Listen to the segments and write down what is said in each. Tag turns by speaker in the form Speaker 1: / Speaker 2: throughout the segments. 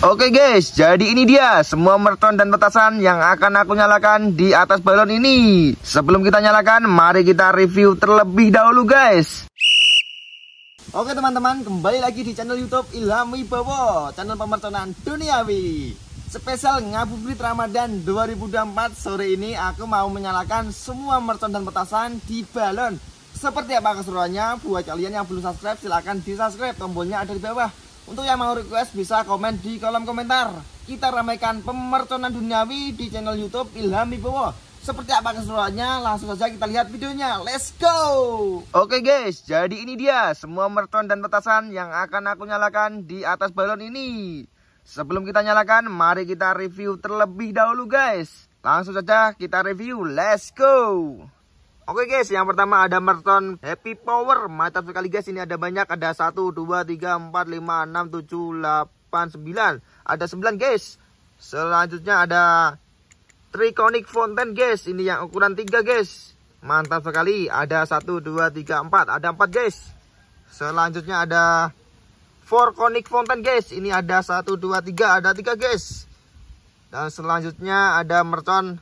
Speaker 1: Oke guys, jadi ini dia semua merton dan petasan yang akan aku nyalakan di atas balon ini. Sebelum kita nyalakan, mari kita review terlebih dahulu guys. Oke teman-teman, kembali lagi di channel YouTube Ilham Wibowo, channel pemertonan duniawi. Spesial ngabuburit Ramadan 2024 sore ini aku mau menyalakan semua merton dan petasan di balon. Seperti apa keseruannya? Buat kalian yang belum subscribe silahkan di subscribe, tombolnya ada di bawah untuk yang mau request bisa komen di kolom komentar. Kita ramaikan pemerconan duniawi di channel YouTube Ilham Wibowo. Seperti apa keseruannya? Langsung saja kita lihat videonya. Let's go! Oke guys, jadi ini dia semua mercon dan petasan yang akan aku nyalakan di atas balon ini. Sebelum kita nyalakan, mari kita review terlebih dahulu guys. Langsung saja kita review. Let's go! Oke guys, yang pertama ada Merton Happy Power. Mantap sekali guys, ini ada banyak. Ada 1, 2, 3, 4, 5, 6, 7, 8, 9. Ada 9 guys. Selanjutnya ada Triconic Fountain guys. Ini yang ukuran 3 guys. Mantap sekali. Ada 1, 2, 3, 4. Ada 4 guys. Selanjutnya ada Four Conic Fountain guys. Ini ada 1, 2, 3. Ada 3 guys. Dan selanjutnya ada Merton.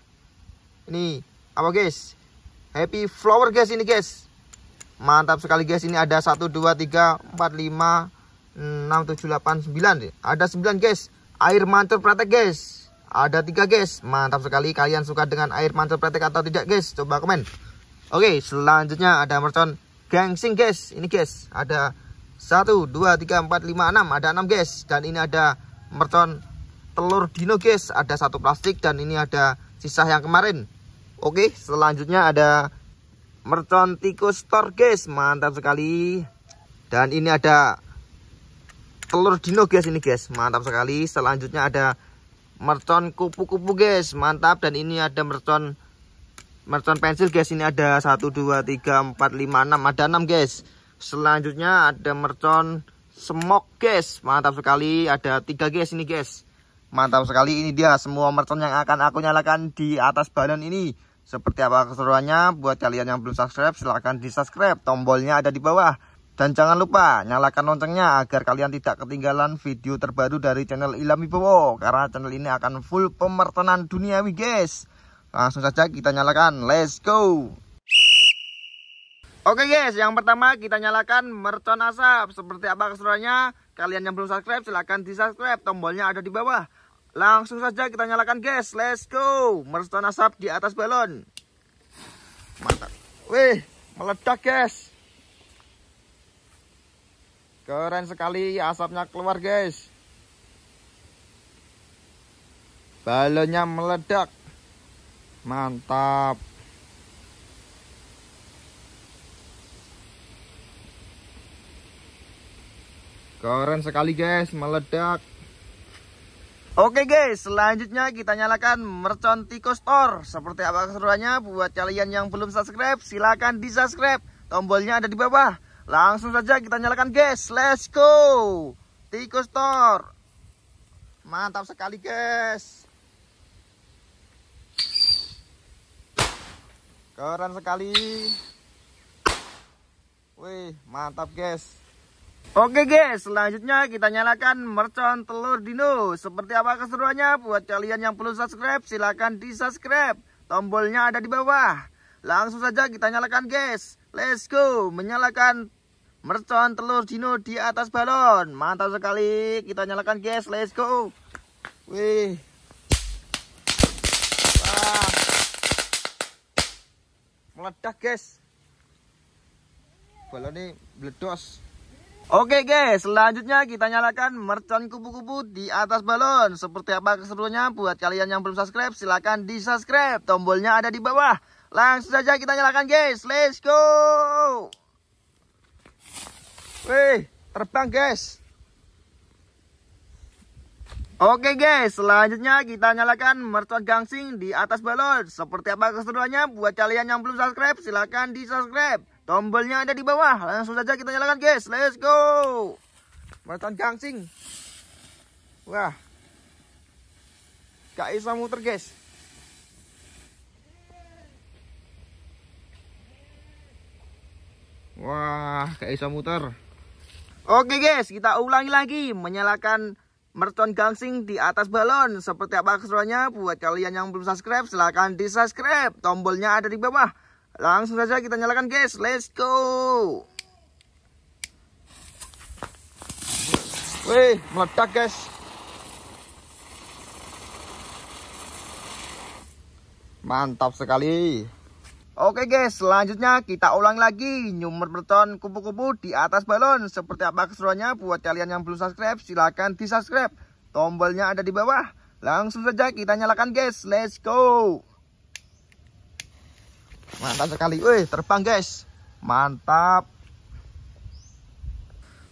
Speaker 1: Ini apa guys? happy flower guys ini guys mantap sekali guys ini ada 1 2 3 4 5 6 7 8 9 ada 9 guys air mancur praktek guys ada 3 guys mantap sekali kalian suka dengan air mancur praktek atau tidak guys coba komen oke selanjutnya ada mercon gangsing guys ini guys ada 1 2 3 4 5 6 ada 6 guys dan ini ada mercon telur dino guys ada satu plastik dan ini ada sisa yang kemarin Oke, selanjutnya ada mercon tikus guys, mantap sekali. Dan ini ada telur dino guys ini guys, mantap sekali. Selanjutnya ada mercon kupu-kupu guys, mantap. Dan ini ada mercon mercon pensil guys, ini ada 1 2 3 4 5 6, ada 6 guys. Selanjutnya ada mercon semok guys, mantap sekali. Ada 3 guys ini guys. Mantap sekali ini dia semua mercon yang akan aku nyalakan di atas balon ini. Seperti apa keseruannya? Buat kalian yang belum subscribe silahkan di subscribe. Tombolnya ada di bawah. Dan jangan lupa nyalakan loncengnya agar kalian tidak ketinggalan video terbaru dari channel Ilami Bowo. Karena channel ini akan full pemertenan duniawi guys. Langsung saja kita nyalakan. Let's go! Oke guys, yang pertama kita nyalakan mercon asap. Seperti apa keseruannya? Kalian yang belum subscribe silahkan di subscribe. Tombolnya ada di bawah. Langsung saja kita nyalakan gas. Let's go. Merespon asap di atas balon. Mantap. Wih, meledak guys. Keren sekali asapnya keluar guys. Balonnya meledak. Mantap. Keren sekali guys, meledak. Oke guys, selanjutnya kita nyalakan mercon tikus Store. Seperti apa keseruannya? Buat kalian yang belum subscribe, silahkan di subscribe. Tombolnya ada di bawah. Langsung saja kita nyalakan guys. Let's go. tikus Store. Mantap sekali guys. Keren sekali. Wih, mantap guys. Oke guys, selanjutnya kita nyalakan mercon telur dino. Seperti apa keseruannya? Buat kalian yang belum subscribe, silahkan di subscribe. Tombolnya ada di bawah. Langsung saja kita nyalakan guys. Let's go, menyalakan mercon telur dino di atas balon. Mantap sekali, kita nyalakan guys. Let's go. Wih. Wah. Meledak guys. Balon ini meledos. Oke guys, selanjutnya kita nyalakan mercon kupu-kupu di atas balon. Seperti apa keseruannya? Buat kalian yang belum subscribe, silahkan di subscribe. Tombolnya ada di bawah. Langsung saja kita nyalakan guys. Let's go! Wih, terbang guys. Oke guys, selanjutnya kita nyalakan mercon gangsing di atas balon. Seperti apa keseruannya? Buat kalian yang belum subscribe, silahkan di subscribe. Tombolnya ada di bawah. Langsung saja kita nyalakan, guys. Let's go. Mercon gangsing. Wah. Gak bisa muter, guys. Wah, gak bisa muter. Oke, guys. Kita ulangi lagi. Menyalakan mercon Gangsing di atas balon. Seperti apa keseruannya? Buat kalian yang belum subscribe, silahkan di subscribe. Tombolnya ada di bawah. Langsung saja kita nyalakan guys. Let's go. Wih, meledak guys. Mantap sekali. Oke guys, selanjutnya kita ulang lagi nyumur beton kupu-kupu di atas balon. Seperti apa keseruannya buat kalian yang belum subscribe, silahkan di subscribe. Tombolnya ada di bawah. Langsung saja kita nyalakan guys, let's go mantap sekali wih terbang guys mantap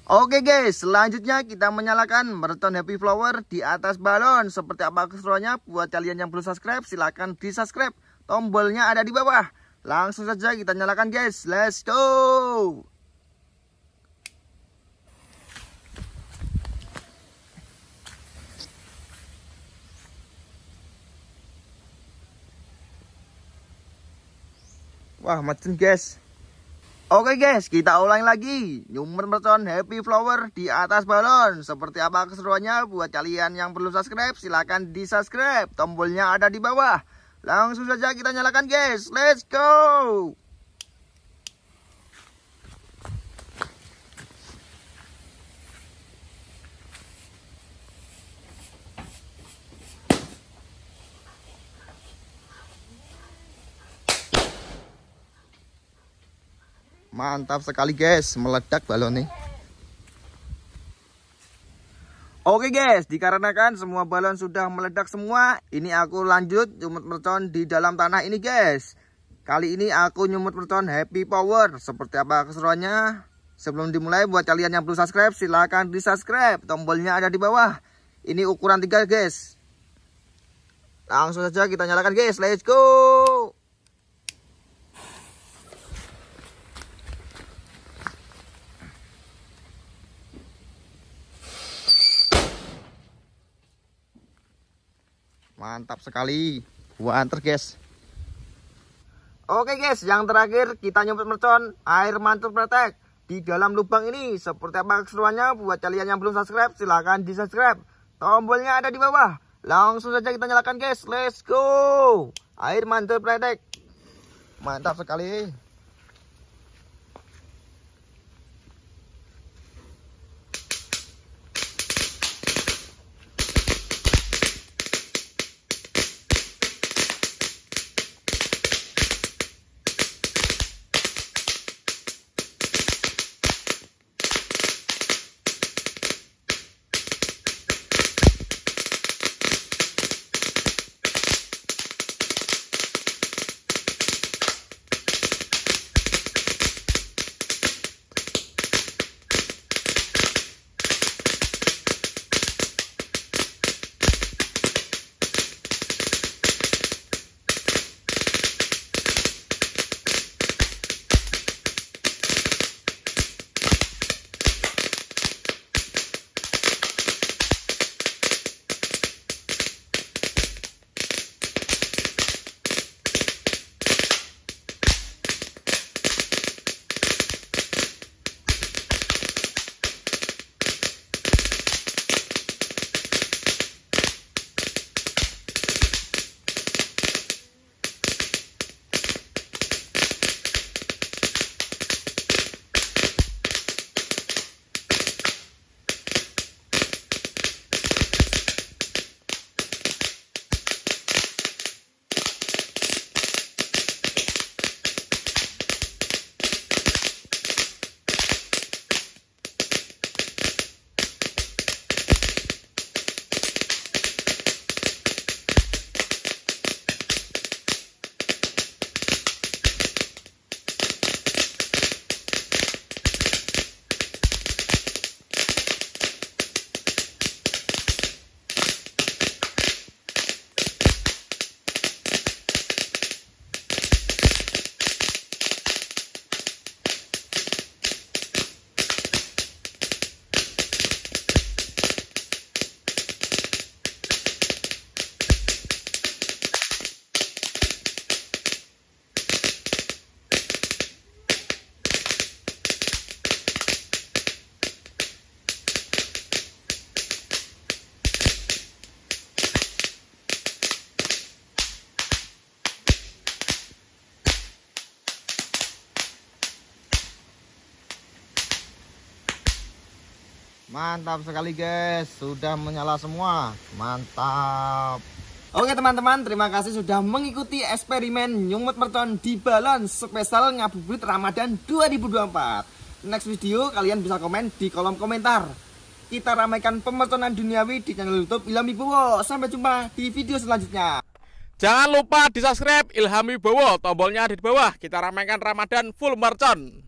Speaker 1: Oke guys, selanjutnya kita menyalakan merton happy flower di atas balon. Seperti apa keseruannya? Buat kalian yang belum subscribe, silahkan di subscribe. Tombolnya ada di bawah. Langsung saja kita nyalakan guys. Let's go! Wah macet guys Oke guys kita ulang lagi Human Person Happy Flower di atas balon Seperti apa keseruannya buat kalian yang perlu subscribe silahkan di subscribe Tombolnya ada di bawah Langsung saja kita nyalakan guys Let's go Mantap sekali guys, meledak balon nih. Oke guys, dikarenakan semua balon sudah meledak semua, ini aku lanjut nyumut mercon di dalam tanah ini guys. Kali ini aku nyumut mercon Happy Power. Seperti apa keseruannya? Sebelum dimulai buat kalian yang belum subscribe, silahkan di subscribe. Tombolnya ada di bawah. Ini ukuran 3 guys. Langsung saja kita nyalakan guys, let's go. mantap sekali gua antar guys Oke guys, yang terakhir kita nyumpet mercon air mancur pretek di dalam lubang ini. Seperti apa keseruannya? Buat kalian yang belum subscribe, silahkan di subscribe. Tombolnya ada di bawah. Langsung saja kita nyalakan guys. Let's go. Air mantul pretek. Mantap sekali. Mantap sekali guys, sudah menyala semua. Mantap. Oke teman-teman, terima kasih sudah mengikuti eksperimen nyumut merton di balon spesial ngabuburit Ramadan 2024. Next video kalian bisa komen di kolom komentar. Kita ramaikan pemertonan duniawi di channel YouTube Ilham Wibowo. Sampai jumpa di video selanjutnya. Jangan lupa di-subscribe Ilham Wibowo, tombolnya ada di bawah. Kita ramaikan Ramadan full mercon.